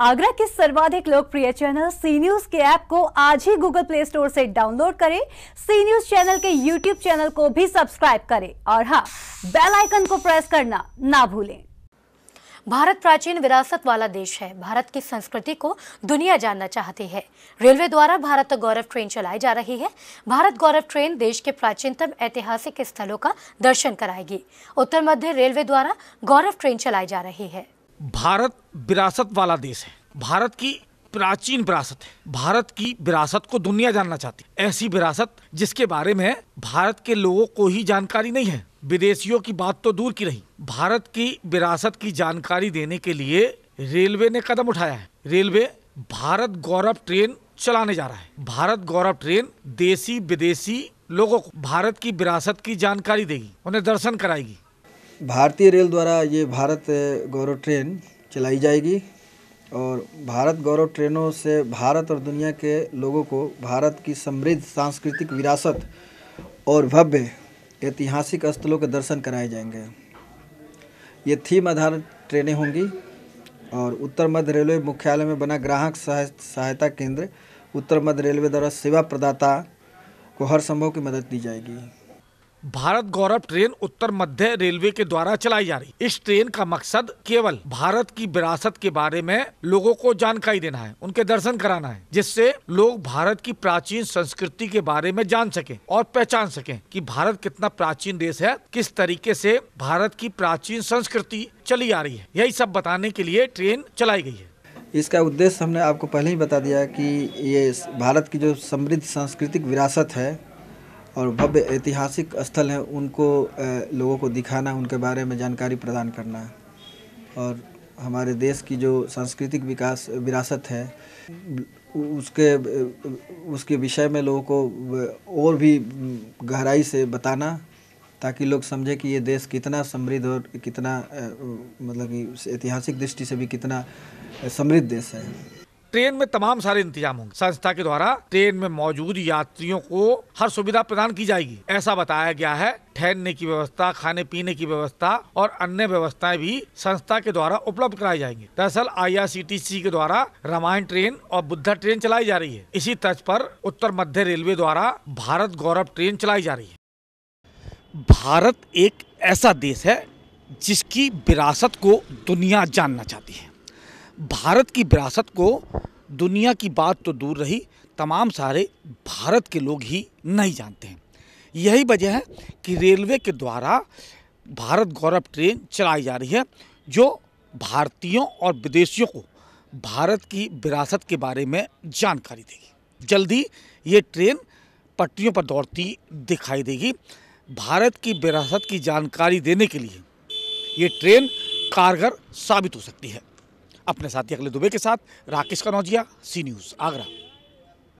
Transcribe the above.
आगरा के सर्वाधिक लोकप्रिय चैनल सी न्यूज के ऐप को आज ही गूगल प्ले स्टोर से डाउनलोड करें सी न्यूज चैनल के यूट्यूब चैनल को भी सब्सक्राइब करें और हाँ बेल आइकन को प्रेस करना ना भूलें भारत प्राचीन विरासत वाला देश है भारत की संस्कृति को दुनिया जानना चाहती है रेलवे द्वारा भारत गौरव ट्रेन चलाई जा रही है भारत गौरव ट्रेन देश के प्राचीनतम ऐतिहासिक स्थलों का दर्शन कराएगी उत्तर मध्य रेलवे द्वारा गौरव ट्रेन चलाई जा रही है भारत विरासत वाला देश है भारत की प्राचीन विरासत है भारत की विरासत को दुनिया जानना चाहती है ऐसी विरासत जिसके बारे में भारत के लोगों को ही जानकारी नहीं है विदेशियों की बात तो दूर की रही भारत की विरासत की जानकारी देने के लिए रेलवे ने कदम उठाया है रेलवे भारत गौरव ट्रेन चलाने जा रहा है भारत गौरव ट्रेन देसी विदेशी लोगों को भारत की विरासत की जानकारी देगी उन्हें दर्शन कराएगी भारतीय रेल द्वारा ये भारत गौरव ट्रेन चलाई जाएगी और भारत गौरव ट्रेनों से भारत और दुनिया के लोगों को भारत की समृद्ध सांस्कृतिक विरासत और भव्य ऐतिहासिक स्थलों के दर्शन कराए जाएंगे ये थीम आधारित ट्रेनें होंगी और उत्तर मध्य रेलवे मुख्यालय में बना ग्राहक सहायता केंद्र उत्तर मध्य रेलवे द्वारा सेवा प्रदाता को हर संभव की मदद दी जाएगी भारत गौरव ट्रेन उत्तर मध्य रेलवे के द्वारा चलाई जा रही इस ट्रेन का मकसद केवल भारत की विरासत के बारे में लोगों को जानकारी देना है उनके दर्शन कराना है जिससे लोग भारत की प्राचीन संस्कृति के बारे में जान सके और पहचान सके कि भारत कितना प्राचीन देश है किस तरीके से भारत की प्राचीन संस्कृति चली आ रही है यही सब बताने के लिए ट्रेन चलाई गई है इसका उद्देश्य हमने आपको पहले ही बता दिया कि ये भारत की जो समृद्ध सांस्कृतिक विरासत है और भव्य ऐतिहासिक स्थल हैं उनको लोगों को दिखाना उनके बारे में जानकारी प्रदान करना और हमारे देश की जो सांस्कृतिक विकास विरासत है उसके उसके विषय में लोगों को और भी गहराई से बताना ताकि लोग समझे कि ये देश कितना समृद्ध और कितना मतलब कि ऐतिहासिक दृष्टि से भी कितना समृद्ध देश है ट्रेन में तमाम सारे इंतजाम होंगे संस्था के द्वारा ट्रेन में मौजूद यात्रियों को हर सुविधा प्रदान की जाएगी ऐसा बताया गया है ठहरने की व्यवस्था खाने पीने की व्यवस्था और अन्य व्यवस्थाएं भी संस्था के द्वारा उपलब्ध कराई जाएंगी दरअसल आईआरसीटीसी के द्वारा रामायण ट्रेन और बुद्धा ट्रेन चलाई जा रही है इसी तर्ज पर उत्तर मध्य रेलवे द्वारा भारत गौरव ट्रेन चलाई जा रही है भारत एक ऐसा देश है जिसकी विरासत को दुनिया जानना चाहती है भारत की विरासत को दुनिया की बात तो दूर रही तमाम सारे भारत के लोग ही नहीं जानते हैं यही वजह है कि रेलवे के द्वारा भारत गौरव ट्रेन चलाई जा रही है जो भारतीयों और विदेशियों को भारत की विरासत के बारे में जानकारी देगी जल्दी ये ट्रेन पटरियों पर दौड़ती दिखाई देगी भारत की विरासत की जानकारी देने के लिए ये ट्रेन कारगर साबित हो सकती है अपने साथी अगले दुबे के साथ राकेश कनौजिया सी न्यूज़ आगरा